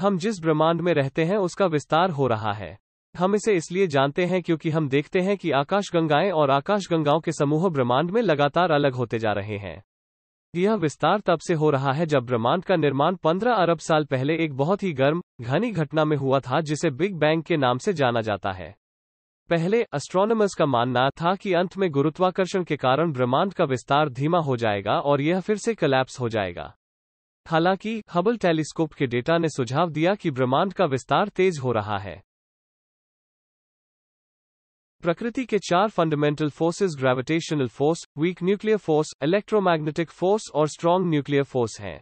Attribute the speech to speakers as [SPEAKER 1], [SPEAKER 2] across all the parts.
[SPEAKER 1] हम जिस ब्रह्मांड में रहते हैं उसका विस्तार हो रहा है हम इसे इसलिए जानते हैं क्योंकि हम देखते हैं कि आकाशगंगाएं और आकाशगंगाओं के समूह ब्रह्मांड में लगातार अलग होते जा रहे हैं यह विस्तार तब से हो रहा है जब ब्रह्मांड का निर्माण 15 अरब साल पहले एक बहुत ही गर्म घनी घटना में हुआ था जिसे बिग बैंग के नाम से जाना जाता है पहले एस्ट्रोनमर्स का मानना था कि अंत में गुरुत्वाकर्षण के कारण ब्रह्मांड का विस्तार धीमा हो जाएगा और यह फिर से कलैप्स हो जाएगा हालांकि हबल टेलीस्कोप के डेटा ने सुझाव दिया कि ब्रह्मांड का विस्तार तेज हो रहा है प्रकृति के चार fundamental forces gravitational force weak nuclear force electromagnetic force और स्ट्रांग न्यूक्लियर फोर्स हैं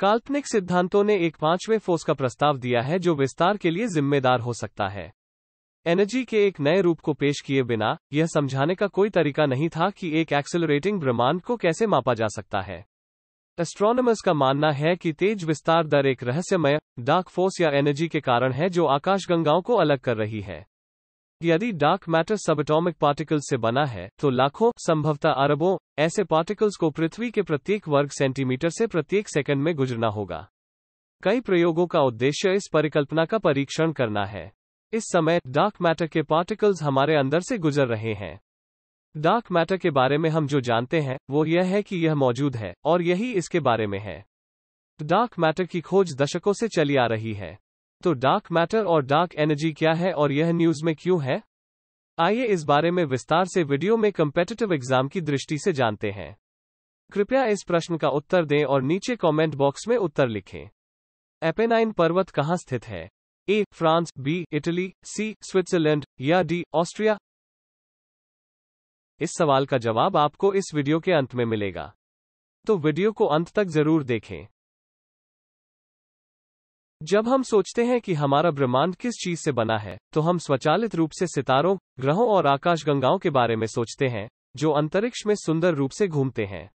[SPEAKER 1] काल्पनिक सिद्धांतों ने एक पांचवें फोर्स का प्रस्ताव दिया है जो विस्तार के लिए जिम्मेदार हो सकता है एनर्जी के एक नए रूप को पेश किए बिना यह समझाने का कोई तरीका नहीं था कि एक एक्सेलरेटिंग ब्रह्मांड को कैसे मापा जा सकता है एस्ट्रोनमर्स का मानना है कि तेज विस्तार दर एक रहस्यमय डार्क फोर्स या एनर्जी के कारण है जो आकाशगंगाओं को अलग कर रही है यदि डार्क मैटर सबएटॉमिक पार्टिकल्स से बना है तो लाखों संभवतः अरबों ऐसे पार्टिकल्स को पृथ्वी के प्रत्येक वर्ग सेंटीमीटर से प्रत्येक सेकंड में गुजरना होगा कई प्रयोगों का उद्देश्य इस परिकल्पना का परीक्षण करना है इस समय डार्क मैटर के पार्टिकल्स हमारे अंदर से गुजर रहे हैं डार्क मैटर के बारे में हम जो जानते हैं वो यह है कि यह मौजूद है और यही इसके बारे में है डार्क मैटर की खोज दशकों से चली आ रही है तो डार्क मैटर और डार्क एनर्जी क्या है और यह न्यूज में क्यों है आइए इस बारे में विस्तार से वीडियो में कम्पेटिटिव एग्जाम की दृष्टि से जानते हैं कृपया इस प्रश्न का उत्तर दें और नीचे कमेंट बॉक्स में उत्तर लिखें एपेनाइन पर्वत कहाँ स्थित है A France B Italy C Switzerland या डी ऑस्ट्रिया इस सवाल का जवाब आपको इस वीडियो के अंत में मिलेगा तो वीडियो को अंत तक जरूर देखें जब हम सोचते हैं कि हमारा ब्रह्मांड किस चीज से बना है तो हम स्वचालित रूप से सितारों ग्रहों और आकाशगंगाओं के बारे में सोचते हैं जो अंतरिक्ष में सुंदर रूप से घूमते हैं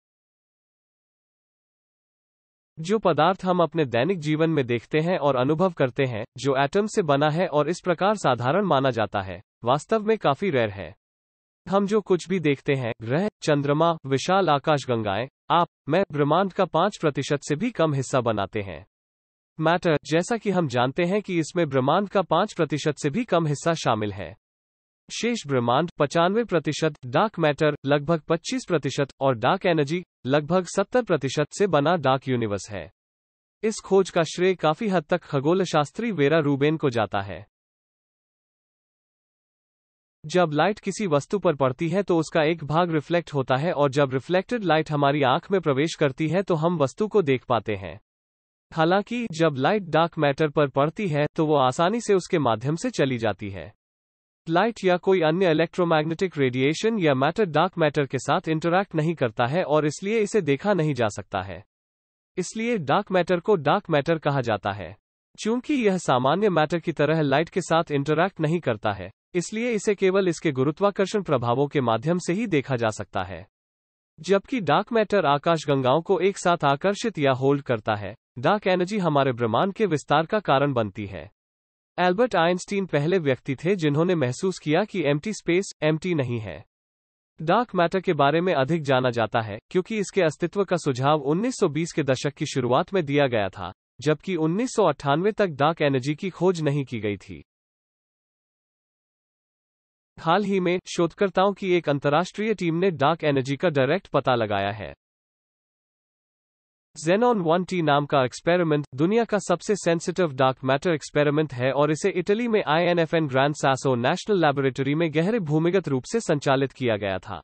[SPEAKER 1] जो पदार्थ हम अपने दैनिक जीवन में देखते हैं और अनुभव करते हैं जो एटम से बना है और इस प्रकार साधारण माना जाता है वास्तव में काफी रेयर है हम जो कुछ भी देखते हैं ग्रह चंद्रमा विशाल आकाशगंगाएं आप मैं ब्रह्मांड का पांच प्रतिशत से भी कम हिस्सा बनाते हैं मैटर जैसा कि हम जानते हैं कि इसमें ब्रह्मांड का पांच प्रतिशत से भी कम हिस्सा शामिल है शेष ब्रह्मांड पचानवे प्रतिशत डार्क मैटर लगभग पच्चीस प्रतिशत और डार्क एनर्जी लगभग सत्तर प्रतिशत से बना डार्क यूनिवर्स है इस खोज का श्रेय काफी हद तक खगोल शास्त्री वेरा रूबेन को जाता है जब लाइट किसी वस्तु पर पड़ती है तो उसका एक भाग रिफ्लेक्ट होता है और जब रिफ्लेक्टेड लाइट हमारी आंख में प्रवेश करती है तो हम वस्तु को देख पाते हैं हालांकि जब लाइट डार्क मैटर पर पड़ती है तो वो आसानी से उसके माध्यम से चली जाती है लाइट या कोई अन्य इलेक्ट्रोमैग्नेटिक रेडिएशन या मैटर डार्क मैटर के साथ इंटरैक्ट नहीं करता है और इसलिए इसे देखा नहीं जा सकता है इसलिए डार्क मैटर को डार्क मैटर कहा जाता है चूंकि यह सामान्य मैटर की तरह लाइट के साथ इंटरैक्ट नहीं करता है इसलिए इसे केवल इसके गुरुत्वाकर्षण प्रभावों के माध्यम से ही देखा जा सकता है जबकि डार्क मैटर आकाश गंगाओं को एक साथ आकर्षित या होल्ड करता है डार्क एनर्जी हमारे ब्रह्मांड के विस्तार का कारण बनती है एल्बर्ट आइंस्टीन पहले व्यक्ति थे जिन्होंने महसूस किया कि एम्प्टी स्पेस एम्प्टी नहीं है डार्क मैटर के बारे में अधिक जाना जाता है क्योंकि इसके अस्तित्व का सुझाव 1920 के दशक की शुरुआत में दिया गया था जबकि उन्नीस तक डार्क एनर्जी की खोज नहीं की गई थी हाल ही में शोधकर्ताओं की एक अंतर्राष्ट्रीय टीम ने डार्क एनर्जी का डायरेक्ट पता लगाया है जेनॉन वन टी नाम का एक्सपेरिमेंट दुनिया का सबसे सेंसिटिव डार्क मैटर एक्सपेरिमेंट है और इसे इटली में INFN Grand Sasso National Laboratory में गहरे भूमिगत रूप से संचालित किया गया था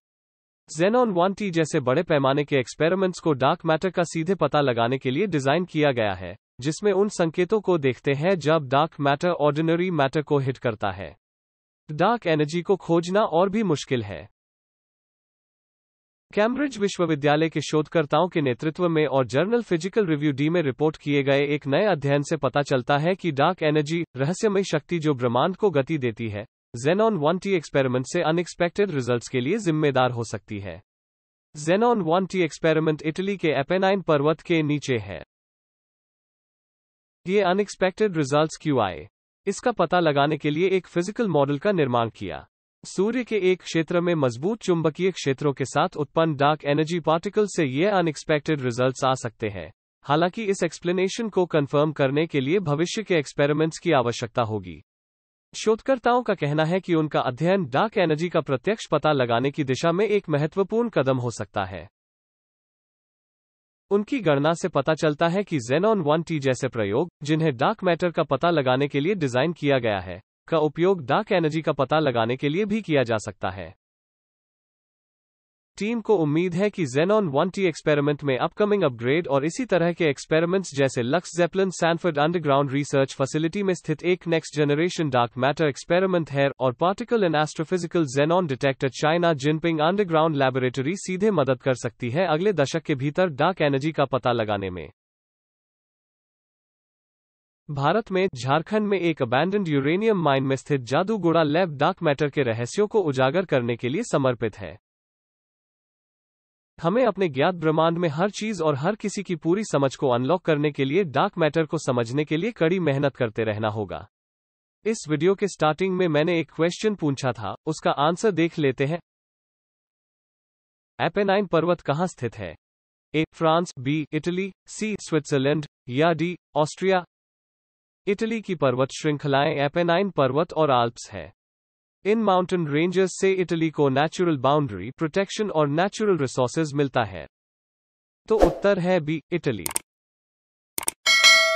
[SPEAKER 1] जेनॉन वन टी जैसे बड़े पैमाने के एक्सपेरिमेंट्स को डार्क मैटर का सीधे पता लगाने के लिए डिजाइन किया गया है जिसमें उन संकेतों को देखते हैं जब डार्क मैटर ऑर्डिनरी मैटर को हिट करता है डार्क एनर्जी को खोजना और भी मुश्किल है कैम्ब्रिज विश्वविद्यालय के शोधकर्ताओं के नेतृत्व में और जर्नल फिजिकल रिव्यू डी में रिपोर्ट किए गए एक नए अध्ययन से पता चलता है कि डार्क एनर्जी रहस्यमय शक्ति जो ब्रह्मांड को गति देती है जेनॉन वन टी एक्सपेरिमेंट से अनएक्सपेक्टेड रिजल्ट्स के लिए जिम्मेदार हो सकती है xenon one T experiment Italy के एपेनाइन पर्वत के नीचे है ये अनएक्सपेक्टेड रिजल्ट क्यों आए इसका पता लगाने के लिए एक फिजिकल मॉडल का निर्माण किया सूर्य के एक क्षेत्र में मजबूत चुंबकीय क्षेत्रों के साथ उत्पन्न डार्क एनर्जी पार्टिकल से ये अनएक्सपेक्टेड रिजल्ट्स आ सकते हैं हालांकि इस एक्सप्लेनेशन को कंफर्म करने के लिए भविष्य के एक्सपेरिमेंट्स की आवश्यकता होगी शोधकर्ताओं का कहना है कि उनका अध्ययन डार्क एनर्जी का प्रत्यक्ष पता लगाने की दिशा में एक महत्वपूर्ण कदम हो सकता है उनकी गणना से पता चलता है कि जेनॉन वन टी जैसे प्रयोग जिन्हें डार्क मैटर का पता लगाने के लिए डिजाइन किया गया है का उपयोग डार्क एनर्जी का पता लगाने के लिए भी किया जा सकता है टीम को उम्मीद है कि जेनॉन वन टी एक्सपेरिमेंट में अपकमिंग अपग्रेड और इसी तरह के एक्सपेरिमेंट्स जैसे LUX ZEPLIN Sanford underground research facility में स्थित एक next generation dark matter experiment है और particle and astrophysical xenon detector China Jinping underground laboratory सीधे मदद कर सकती है अगले दशक के भीतर डार्क एनर्जी का पता लगाने में भारत में झारखंड में एक अबैंडेंड यूरेनियम माइन में स्थित जादूगोड़ा लैब डार्क मैटर के रहस्यों को उजागर करने के लिए समर्पित है हमें अपने ज्ञात ब्रह्मांड में हर चीज और हर किसी की पूरी समझ को अनलॉक करने के लिए डार्क मैटर को समझने के लिए कड़ी मेहनत करते रहना होगा इस वीडियो के स्टार्टिंग में मैंने एक क्वेश्चन पूछा था उसका आंसर देख लेते हैं एपेनाइन पर्वत कहाँ स्थित है A France B Italy C Switzerland या डी ऑस्ट्रिया इटली की पर्वत श्रृंखलाएं एपेनाइन पर्वत और आल्प्स हैं इन माउंटेन रेंजेस से इटली को नेचुरल बाउंड्री प्रोटेक्शन और नेचुरल रिसोर्सेज मिलता है तो उत्तर है बी इटली